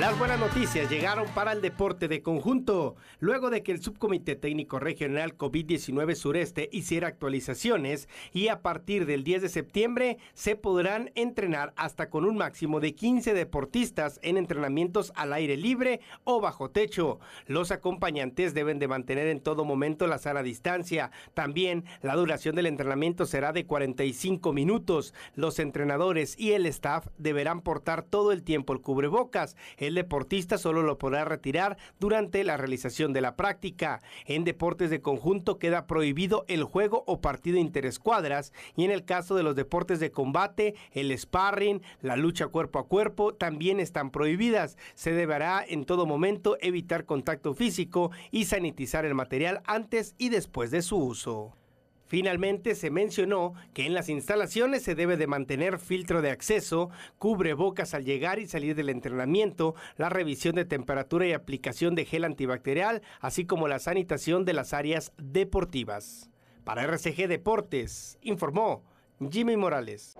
Las buenas noticias llegaron para el deporte de conjunto. Luego de que el Subcomité Técnico Regional COVID-19 Sureste hiciera actualizaciones y a partir del 10 de septiembre se podrán entrenar hasta con un máximo de 15 deportistas en entrenamientos al aire libre o bajo techo. Los acompañantes deben de mantener en todo momento la sana distancia. También la duración del entrenamiento será de 45 minutos. Los entrenadores y el staff deberán portar todo el tiempo el cubrebocas. El deportista solo lo podrá retirar durante la realización de la práctica. En deportes de conjunto queda prohibido el juego o partido interescuadras y en el caso de los deportes de combate, el sparring, la lucha cuerpo a cuerpo también están prohibidas. Se deberá en todo momento evitar contacto físico y sanitizar el material antes y después de su uso. Finalmente se mencionó que en las instalaciones se debe de mantener filtro de acceso, cubrebocas al llegar y salir del entrenamiento, la revisión de temperatura y aplicación de gel antibacterial, así como la sanitación de las áreas deportivas. Para RCG Deportes, informó Jimmy Morales.